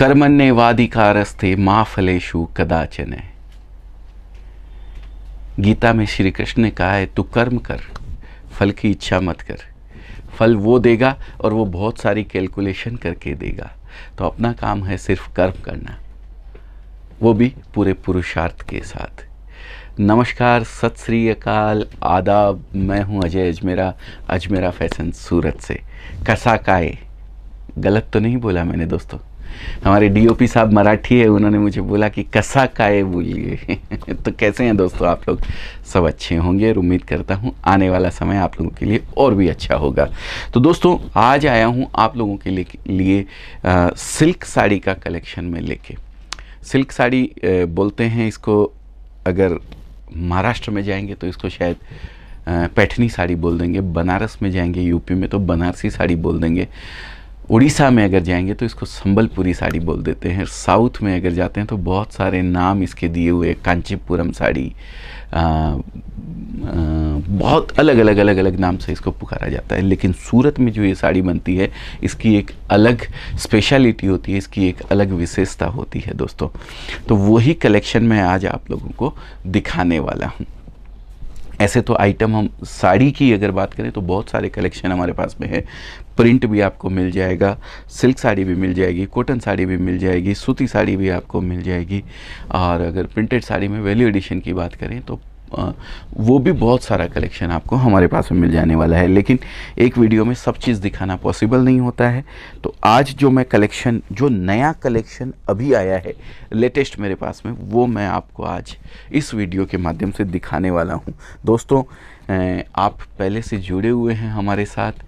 कर्मण्यवाधिकारस्थे माँ फलेशु कदाचन गीता में श्री कृष्ण ने कहा है तू कर्म कर फल की इच्छा मत कर फल वो देगा और वो बहुत सारी कैलकुलेशन करके देगा तो अपना काम है सिर्फ कर्म करना वो भी पूरे पुरुषार्थ के साथ नमस्कार सत श्री अकाल आदाब मैं हूं अजय अजमेरा अजमेरा फैशन सूरत से काय गलत तो नहीं बोला मैंने दोस्तों हमारे डीओपी साहब मराठी है उन्होंने मुझे बोला कि कसा काए बोलिए तो कैसे हैं दोस्तों आप लोग सब अच्छे होंगे और उम्मीद करता हूँ आने वाला समय आप लोगों के लिए और भी अच्छा होगा तो दोस्तों आज आया हूँ आप लोगों के लिए, लिए आ, सिल्क साड़ी का कलेक्शन में लेके सिल्क साड़ी बोलते हैं इसको अगर महाराष्ट्र में जाएंगे तो इसको शायद पैठनी साड़ी बोल देंगे बनारस में जाएंगे यूपी में तो बनारसी साड़ी बोल देंगे उड़ीसा में अगर जाएंगे तो इसको संबलपुरी साड़ी बोल देते हैं साउथ में अगर जाते हैं तो बहुत सारे नाम इसके दिए हुए कांचीपुरम साड़ी आ, आ, बहुत अलग अलग अलग अलग नाम से इसको पुकारा जाता है लेकिन सूरत में जो ये साड़ी बनती है इसकी एक अलग स्पेशलिटी होती है इसकी एक अलग विशेषता होती है दोस्तों तो वही कलेक्शन मैं आज आप लोगों को दिखाने वाला हूँ ऐसे तो आइटम हम साड़ी की अगर बात करें तो बहुत सारे कलेक्शन हमारे पास में है प्रिंट भी आपको मिल जाएगा सिल्क साड़ी भी मिल जाएगी कॉटन साड़ी भी मिल जाएगी सूती साड़ी भी आपको मिल जाएगी और अगर प्रिंटेड साड़ी में वैल्यू एडिशन की बात करें तो वो भी बहुत सारा कलेक्शन आपको हमारे पास में मिल जाने वाला है लेकिन एक वीडियो में सब चीज़ दिखाना पॉसिबल नहीं होता है तो आज जो मैं कलेक्शन जो नया कलेक्शन अभी आया है लेटेस्ट मेरे पास में वो मैं आपको आज इस वीडियो के माध्यम से दिखाने वाला हूँ दोस्तों आप पहले से जुड़े हुए हैं हमारे साथ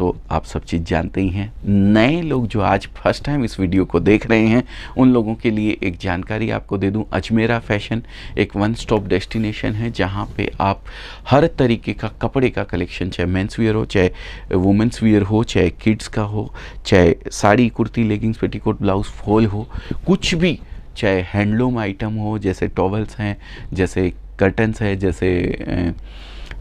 तो आप सब चीज़ जानते ही हैं नए लोग जो आज फर्स्ट टाइम इस वीडियो को देख रहे हैं उन लोगों के लिए एक जानकारी आपको दे दूं अजमेरा फैशन एक वन स्टॉप डेस्टिनेशन है जहां पे आप हर तरीके का कपड़े का कलेक्शन चाहे मेंस वियर हो चाहे वुमेंस वियर हो चाहे किड्स का हो चाहे sari kurti leggings petticoat blouse fall हो कुछ भी चाहे हैंडलूम आइटम हो जैसे टॉवल्स हैं जैसे कर्टन्स हैं जैसे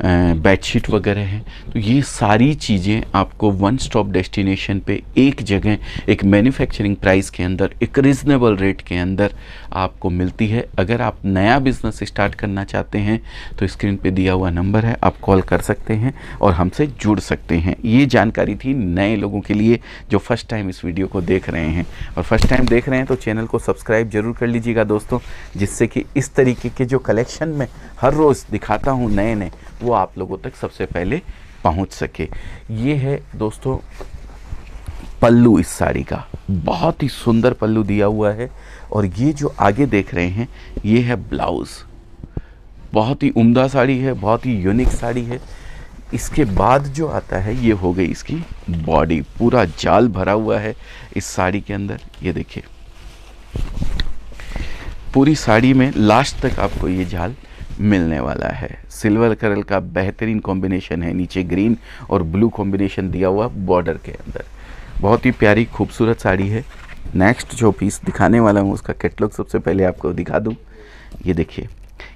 बेडशीट वगैरह है तो ये सारी चीज़ें आपको वन स्टॉप डेस्टिनेशन पे एक जगह एक मैन्युफैक्चरिंग प्राइस के अंदर एक रिजनेबल रेट के अंदर आपको मिलती है अगर आप नया बिज़नेस स्टार्ट करना चाहते हैं तो स्क्रीन पे दिया हुआ नंबर है आप कॉल कर सकते हैं और हमसे जुड़ सकते हैं ये जानकारी थी नए लोगों के लिए जो फर्स्ट टाइम इस वीडियो को देख रहे हैं और फर्स्ट टाइम देख रहे हैं तो चैनल को सब्सक्राइब ज़रूर कर लीजिएगा दोस्तों जिससे कि इस तरीके के जो कलेक्शन में हर रोज़ दिखाता हूँ नए नए वो वो आप लोगों तक सबसे पहले पहुंच सके ये है दोस्तों पल्लू इस साड़ी का बहुत ही सुंदर पल्लू दिया हुआ है और ये जो आगे देख रहे हैं ये है ब्लाउज़ बहुत ही उम्दा साड़ी है बहुत ही यूनिक साड़ी है इसके बाद जो आता है ये हो गई इसकी बॉडी पूरा जाल भरा हुआ है इस साड़ी के अंदर ये देखिए पूरी साड़ी में लास्ट तक आपको ये जाल मिलने वाला है सिल्वर कलर का बेहतरीन कॉम्बिनेशन है नीचे ग्रीन और ब्लू कॉम्बिनेशन दिया हुआ बॉर्डर के अंदर बहुत ही प्यारी खूबसूरत साड़ी है नेक्स्ट जो पीस दिखाने वाला हूँ उसका कैटलॉग सबसे पहले आपको दिखा दूँ ये देखिए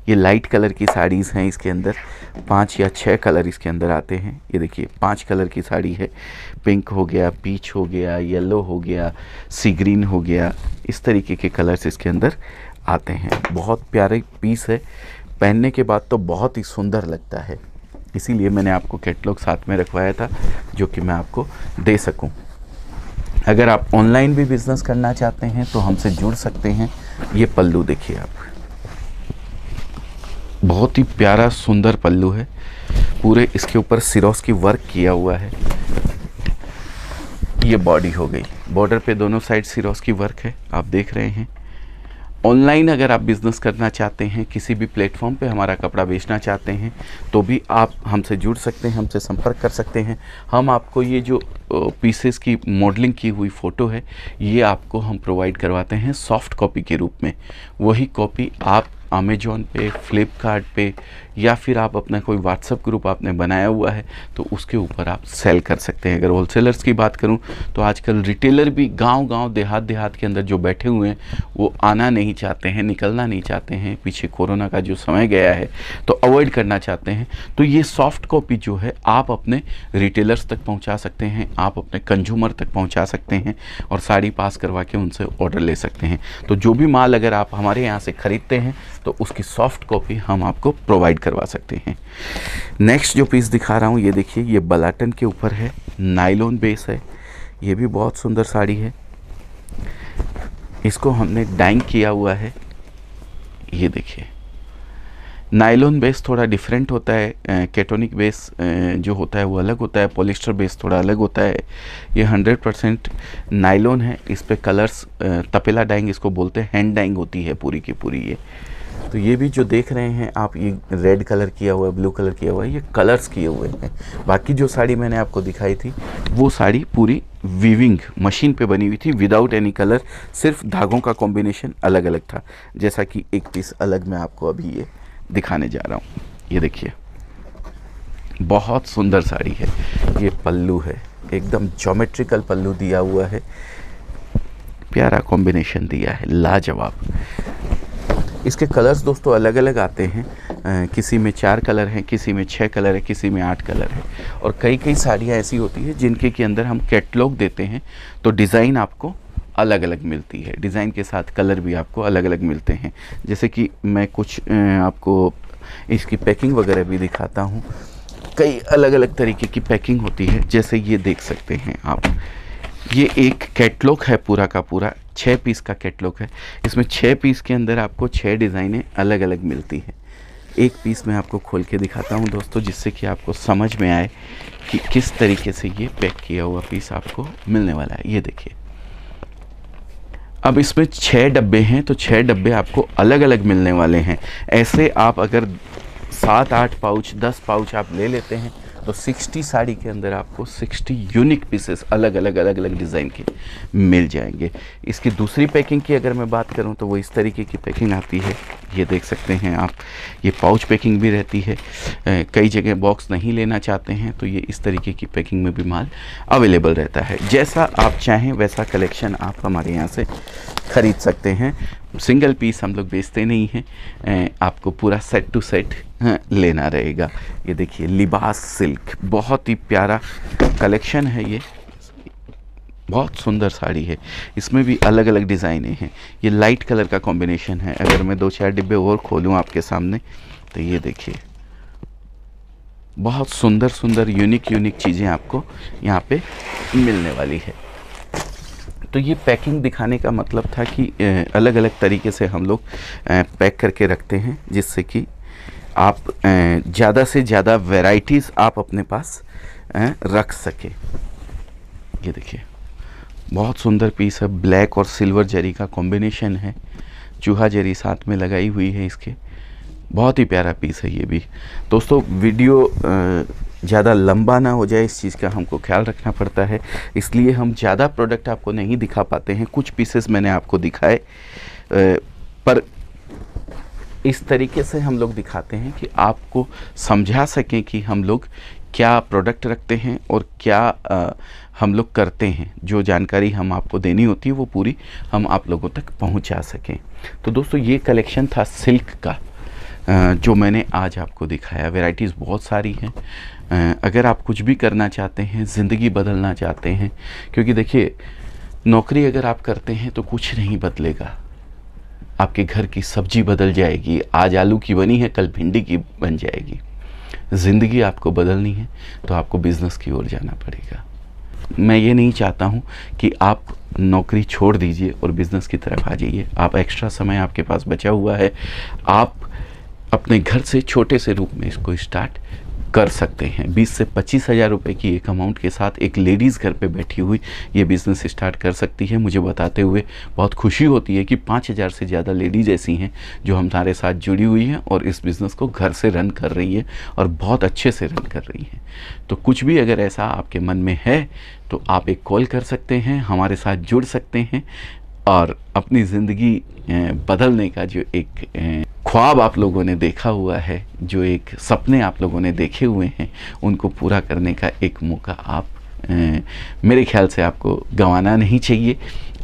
ये लाइट कलर की साड़ीज़ हैं इसके अंदर पांच या छह कलर इसके अंदर आते हैं ये देखिए पांच कलर की साड़ी है पिंक हो गया पीच हो गया येलो हो गया सी ग्रीन हो गया इस तरीके के कलर्स इसके अंदर आते हैं बहुत प्यारे पीस है पहनने के बाद तो बहुत ही सुंदर लगता है इसीलिए मैंने आपको कैटलॉग साथ में रखवाया था जो कि मैं आपको दे सकूं अगर आप ऑनलाइन भी बिज़नेस करना चाहते हैं तो हमसे जुड़ सकते हैं ये पल्लू देखिए आप बहुत ही प्यारा सुंदर पल्लू है पूरे इसके ऊपर सिरोस की वर्क किया हुआ है ये बॉडी हो गई बॉर्डर पे दोनों साइड सिरोस की वर्क है आप देख रहे हैं ऑनलाइन अगर आप बिज़नेस करना चाहते हैं किसी भी प्लेटफॉर्म पे हमारा कपड़ा बेचना चाहते हैं तो भी आप हमसे जुड़ सकते हैं हमसे संपर्क कर सकते हैं हम आपको ये जो पीसेस की मॉडलिंग की हुई फ़ोटो है ये आपको हम प्रोवाइड करवाते हैं सॉफ्ट कॉपी के रूप में वही कॉपी आप अमेजोन पे फ्लिपकार्ट या फिर आप अपना कोई व्हाट्सअप ग्रुप आपने बनाया हुआ है तो उसके ऊपर आप सेल कर सकते हैं अगर होलसेलर्स की बात करूँ तो आजकल रिटेलर भी गाँव गाँव देहात देहात के अंदर जो बैठे हुए हैं वो आना नहीं चाहते हैं निकलना नहीं चाहते हैं पीछे कोरोना का जो समय गया है तो अवॉइड करना चाहते हैं तो ये सॉफ्ट कॉपी जो है आप अपने रिटेलर्स तक पहुँचा सकते हैं आप अपने कंज्यूमर तक पहुँचा सकते हैं और साड़ी पास करवा के उनसे ऑर्डर ले सकते हैं तो जो भी माल अगर आप हमारे यहाँ से ख़रीदते हैं तो उसकी सॉफ्ट कॉपी हम आपको प्रोवाइड करवा सकते हैं नेक्स्ट जो पीस दिखा रहा हूँ ये देखिए ये बलाटन के ऊपर है नाइलोन बेस है ये भी बहुत सुंदर साड़ी है इसको हमने डाइंग किया हुआ है ये देखिए नाइलॉन बेस थोड़ा डिफरेंट होता है कैटोनिक बेस जो होता है वो अलग होता है पॉलिस्टर बेस थोड़ा अलग होता है ये 100 परसेंट नाइलॉन है इस पर कलर्स तपेला डाइंग इसको बोलते हैं हैंड डाइंग होती है पूरी की पूरी ये तो ये भी जो देख रहे हैं आप ये रेड कलर किया हुआ है ब्लू कलर किया हुआ है ये कलर्स किए हुए हैं बाकी जो साड़ी मैंने आपको दिखाई थी वो साड़ी पूरी वीविंग मशीन पे बनी हुई थी विदाउट एनी कलर सिर्फ धागों का कॉम्बिनेशन अलग अलग था जैसा कि एक पीस अलग मैं आपको अभी ये दिखाने जा रहा हूँ ये देखिए बहुत सुंदर साड़ी है ये पल्लू है एकदम जोमेट्रिकल पल्लू दिया हुआ है प्यारा कॉम्बिनेशन दिया है लाजवाब इसके कलर्स दोस्तों अलग अलग आते हैं आ, किसी में चार कलर हैं किसी में छः कलर है किसी में आठ कलर है और कई कई साड़ियाँ ऐसी होती हैं जिनके के अंदर हम कैटलॉग देते हैं तो डिज़ाइन आपको अलग अलग मिलती है डिज़ाइन के साथ कलर भी आपको अलग अलग मिलते हैं जैसे कि मैं कुछ आपको इसकी पैकिंग वगैरह भी दिखाता हूँ कई अलग अलग तरीके की पैकिंग होती है जैसे ये देख सकते हैं आप ये एक कैटलॉग है पूरा का पूरा छः पीस का कैटलॉग है इसमें छः पीस के अंदर आपको छः डिज़ाइनें अलग अलग मिलती हैं एक पीस मैं आपको खोल के दिखाता हूँ दोस्तों जिससे कि आपको समझ में आए कि किस तरीके से ये पैक किया हुआ पीस आपको मिलने वाला है ये देखिए अब इसमें छः डब्बे हैं तो छः डब्बे आपको अलग अलग मिलने वाले हैं ऐसे आप अगर सात आठ पाउच दस पाउच आप ले लेते हैं तो 60 साड़ी के अंदर आपको 60 यूनिक पीसेस अलग अलग अलग अलग डिज़ाइन के मिल जाएंगे इसकी दूसरी पैकिंग की अगर मैं बात करूं तो वो इस तरीके की पैकिंग आती है ये देख सकते हैं आप ये पाउच पैकिंग भी रहती है कई जगह बॉक्स नहीं लेना चाहते हैं तो ये इस तरीके की पैकिंग में भी माल अवेलेबल रहता है जैसा आप चाहें वैसा कलेक्शन आप हमारे यहाँ से ख़रीद सकते हैं सिंगल पीस हम लोग बेचते नहीं हैं आपको पूरा सेट टू सेट लेना रहेगा ये देखिए लिबास सिल्क बहुत ही प्यारा कलेक्शन है ये बहुत सुंदर साड़ी है इसमें भी अलग अलग डिज़ाइने हैं ये लाइट कलर का कॉम्बिनेशन है अगर मैं दो चार डिब्बे और खोलूँ आपके सामने तो ये देखिए बहुत सुंदर सुंदर यूनिक यूनिक चीज़ें आपको यहाँ पे मिलने वाली है तो ये पैकिंग दिखाने का मतलब था कि अलग अलग तरीके से हम लोग पैक करके रखते हैं जिससे कि आप ज़्यादा से ज़्यादा वेराइटीज़ आप अपने पास रख सके ये देखिए बहुत सुंदर पीस है ब्लैक और सिल्वर जरी का कॉम्बिनेशन है चूहा जरी साथ में लगाई हुई है इसके बहुत ही प्यारा पीस है ये भी दोस्तों वीडियो ज़्यादा लंबा ना हो जाए इस चीज़ का हमको ख्याल रखना पड़ता है इसलिए हम ज़्यादा प्रोडक्ट आपको नहीं दिखा पाते हैं कुछ पीसेस मैंने आपको दिखाए पर इस तरीके से हम लोग दिखाते हैं कि आपको समझा सकें कि हम लोग क्या प्रोडक्ट रखते हैं और क्या आ, हम लोग करते हैं जो जानकारी हम आपको देनी होती है वो पूरी हम आप लोगों तक पहुंचा सकें तो दोस्तों ये कलेक्शन था सिल्क का जो मैंने आज आपको दिखाया वेराइटीज़ बहुत सारी हैं अगर आप कुछ भी करना चाहते हैं ज़िंदगी बदलना चाहते हैं क्योंकि देखिए नौकरी अगर आप करते हैं तो कुछ नहीं बदलेगा आपके घर की सब्जी बदल जाएगी आज आलू की बनी है कल भिंडी की बन जाएगी ज़िंदगी आपको बदलनी है तो आपको बिज़नेस की ओर जाना पड़ेगा मैं ये नहीं चाहता हूँ कि आप नौकरी छोड़ दीजिए और बिज़नेस की तरफ आ जाइए आप एक्स्ट्रा समय आपके पास बचा हुआ है आप अपने घर से छोटे से रूप में इसको स्टार्ट कर सकते हैं बीस से पच्चीस हज़ार रुपये की एक अमाउंट के साथ एक लेडीज़ घर पे बैठी हुई ये बिज़नेस स्टार्ट कर सकती है मुझे बताते हुए बहुत खुशी होती है कि पाँच हज़ार से ज़्यादा लेडीज ऐसी हैं जो हमारे साथ जुड़ी हुई हैं और इस बिज़नेस को घर से रन कर रही है और बहुत अच्छे से रन कर रही हैं तो कुछ भी अगर ऐसा आपके मन में है तो आप एक कॉल कर सकते हैं हमारे साथ जुड़ सकते हैं और अपनी ज़िंदगी बदलने का जो एक ख्वाब आप लोगों ने देखा हुआ है जो एक सपने आप लोगों ने देखे हुए हैं उनको पूरा करने का एक मौका आप मेरे ख्याल से आपको गंवाना नहीं चाहिए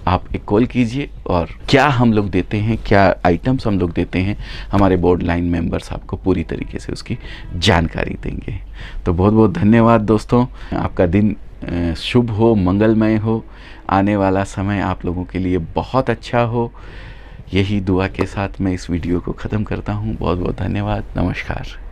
आप एक कॉल कीजिए और क्या हम लोग देते हैं क्या आइटम्स हम लोग देते हैं हमारे बोर्ड लाइन मेंबर्स आपको पूरी तरीके से उसकी जानकारी देंगे तो बहुत बहुत धन्यवाद दोस्तों आपका दिन शुभ हो मंगलमय हो आने वाला समय आप लोगों के लिए बहुत अच्छा हो यही दुआ के साथ मैं इस वीडियो को ख़त्म करता हूँ बहुत बहुत धन्यवाद नमस्कार